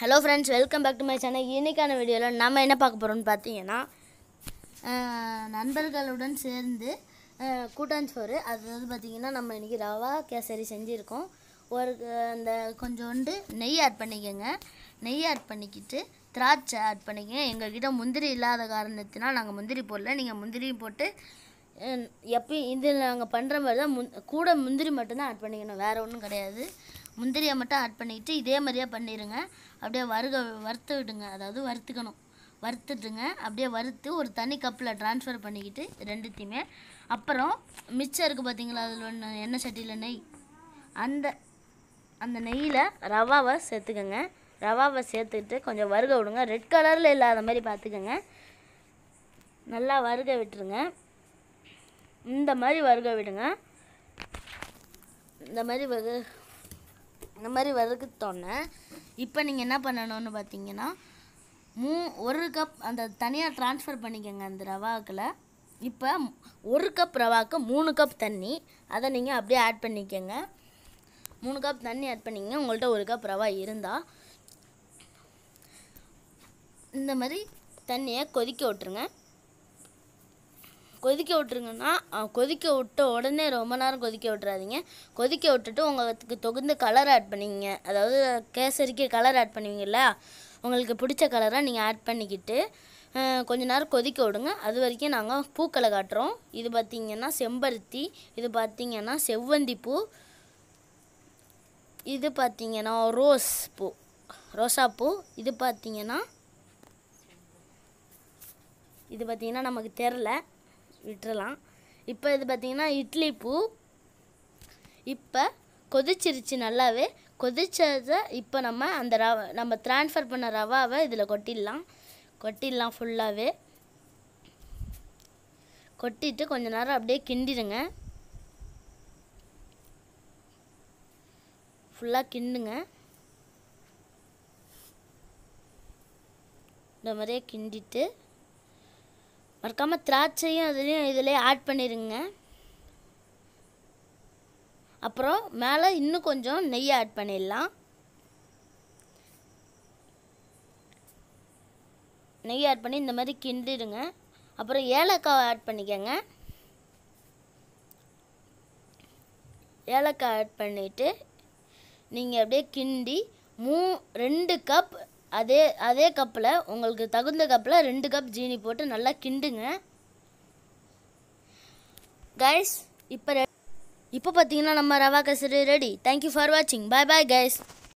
hello friends welcome back to my channel இன்றைக்கான வீடியோவில் நம்ம என்ன பார்க்க போகிறோம்னு பார்த்தீங்கன்னா நண்பர்களுடன் சேர்ந்து சோறு அது வந்து பார்த்திங்கன்னா நம்ம இன்றைக்கி ரவா கேசரி செஞ்சுருக்கோம் ஒரு அந்த கொஞ்சோண்டு நெய் ஆட் பண்ணிக்கோங்க நெய் ஆட் பண்ணிக்கிட்டு திராட்சை ஆட் பண்ணிக்கங்க எங்கள்கிட்ட முந்திரி இல்லாத காரணத்தினால் நாங்கள் முந்திரி போடல நீங்கள் முந்திரியும் போட்டு எப்பயும் இது நாங்கள் பண்ணுற மாதிரி தான் முந் கூட முந்திரி மட்டும்தான் ஆட் பண்ணிக்கணும் வேறு ஒன்றும் கிடையாது முந்திரியை மட்டும் ஆட் பண்ணிக்கிட்டு இதே மாதிரியே பண்ணிடுங்க அப்படியே வறுக வறுத்து விடுங்க அதாவது வறுத்துக்கணும் வறுத்துட்டுங்க அப்படியே வறுத்து ஒரு தனி கப்பில் ட்ரான்ஸ்ஃபர் பண்ணிக்கிட்டு ரெண்டுத்தையுமே அப்புறம் மிச்சம் இருக்குது பார்த்தீங்களா அதில் ஒன்று எண்ணெய் சட்டியில் நெய் அந்த அந்த நெய்யில் ரவாவை சேர்த்துக்கோங்க ரவாவை சேர்த்துக்கிட்டு கொஞ்சம் வறுக விடுங்க ரெட் கலரில் இல்லாத மாதிரி பார்த்துக்கோங்க நல்லா வருக விட்டுருங்க இந்த மாதிரி வருக விடுங்க இந்த மாதிரி வறு இந்த மாதிரி வறுத்தோன்னே இப்போ நீங்கள் என்ன பண்ணணும்னு பார்த்தீங்கன்னா மூ ஒரு கப் அந்த தனியாக ட்ரான்ஸ்ஃபர் பண்ணிக்கோங்க அந்த ரவாக்கில் இப்போ ஒரு கப் ரவாவுக்கு மூணு கப் தண்ணி அதை நீங்கள் அப்படியே ஆட் பண்ணிக்கோங்க மூணு கப் தண்ணி ஆட் பண்ணிக்கங்க உங்கள்கிட்ட ஒரு கப் ரவா இருந்தால் இந்த மாதிரி தண்ணியை கொதிக்க விட்டுருங்க கொதிக்க விட்டுருங்கன்னா கொதிக்க விட்ட உடனே ரொம்ப நேரம் கொதிக்க விட்டுறாதீங்க கொதிக்க விட்டுட்டு உங்களுக்கு தொகுந்த கலர் ஆட் பண்ணிக்கிங்க அதாவது கேசரிக்கு கலர் ஆட் பண்ணுவீங்கல்ல உங்களுக்கு பிடிச்ச கலராக நீங்கள் ஆட் பண்ணிக்கிட்டு கொஞ்ச நேரம் கொதிக்க விடுங்க அது வரைக்கும் நாங்கள் பூக்களை காட்டுறோம் இது பார்த்திங்கன்னா செம்பருத்தி இது பார்த்திங்கன்னா செவ்வந்தி பூ இது பார்த்திங்கன்னா ரோஸ் பூ ரோசா பூ இது பார்த்திங்கன்னா இது பார்த்திங்கன்னா நமக்கு தெரில விட்டுறலாம் இப்போ இது பார்த்திங்கன்னா இட்லி பூ இப்போ கொதிச்சிருச்சு நல்லாவே கொதிச்சதை இப்போ நம்ம அந்த ரவ நம்ம ட்ரான்ஸ்ஃபர் பண்ண ரவாவை இதில் கொட்டிடலாம் கொட்டிடலாம் ஃபுல்லாகவே கொட்டிட்டு கொஞ்ச நேரம் அப்படியே கிண்டிடுங்க ஃபுல்லாக கிண்டுங்க இந்த மாதிரியே கிண்டிட்டு மறக்காமல் திராட்சையும் அதுலேயும் இதில் ஆட் பண்ணிடுங்க அப்புறம் மேலே இன்னும் கொஞ்சம் நெய் ஆட் பண்ணிடலாம் நெய் ஆட் பண்ணி இந்த மாதிரி கிண்டிடுங்க அப்புறம் ஏலக்காய் ஆட் பண்ணிக்கோங்க ஏலக்காய் ஆட் பண்ணிவிட்டு நீங்கள் அப்படியே கிண்டி மூ ரெண்டு கப் அதே அதே கப்பில் உங்களுக்கு தகுந்த கப்பில் ரெண்டு கப் ஜீனி போட்டு நல்லா கிண்டுங்க கைஸ் இப்போ இப்போ பார்த்தீங்கன்னா நம்ம rava kesari ready thank you for வாட்சிங் பாய் பாய் கைஸ்